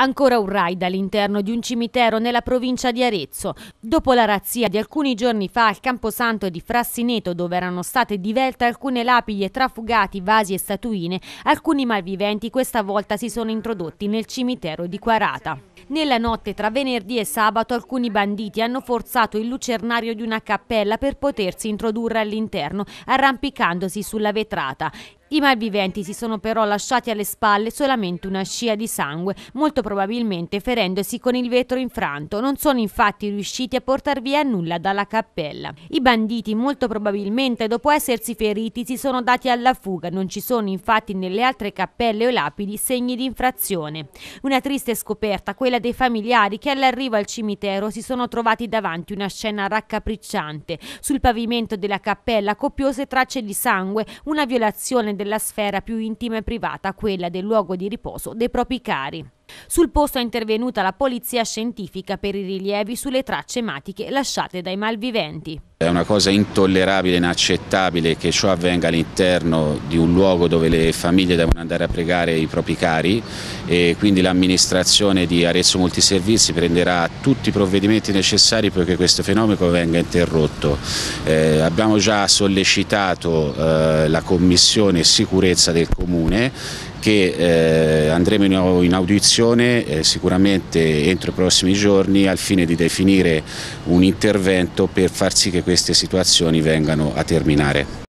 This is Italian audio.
Ancora un raid all'interno di un cimitero nella provincia di Arezzo. Dopo la razzia di alcuni giorni fa al Camposanto di Frassineto, dove erano state divelte alcune lapidi e trafugati vasi e statuine, alcuni malviventi questa volta si sono introdotti nel cimitero di Quarata. Nella notte tra venerdì e sabato alcuni banditi hanno forzato il lucernario di una cappella per potersi introdurre all'interno, arrampicandosi sulla vetrata. I malviventi si sono però lasciati alle spalle solamente una scia di sangue, molto probabilmente ferendosi con il vetro infranto. Non sono infatti riusciti a portar via nulla dalla cappella. I banditi, molto probabilmente dopo essersi feriti, si sono dati alla fuga. Non ci sono infatti nelle altre cappelle o lapidi segni di infrazione. Una triste scoperta, quella dei familiari che all'arrivo al cimitero si sono trovati davanti una scena raccapricciante. Sul pavimento della cappella copiose tracce di sangue, una violazione della sfera più intima e privata, quella del luogo di riposo dei propri cari. Sul posto è intervenuta la polizia scientifica per i rilievi sulle tracce ematiche lasciate dai malviventi. È una cosa intollerabile, inaccettabile che ciò avvenga all'interno di un luogo dove le famiglie devono andare a pregare i propri cari e quindi l'amministrazione di Arezzo Multiservizi prenderà tutti i provvedimenti necessari perché questo fenomeno venga interrotto. Eh, abbiamo già sollecitato eh, la Commissione Sicurezza del Comune che eh, andremo in audizione eh, sicuramente entro i prossimi giorni al fine di definire un intervento per far sì che queste situazioni vengano a terminare.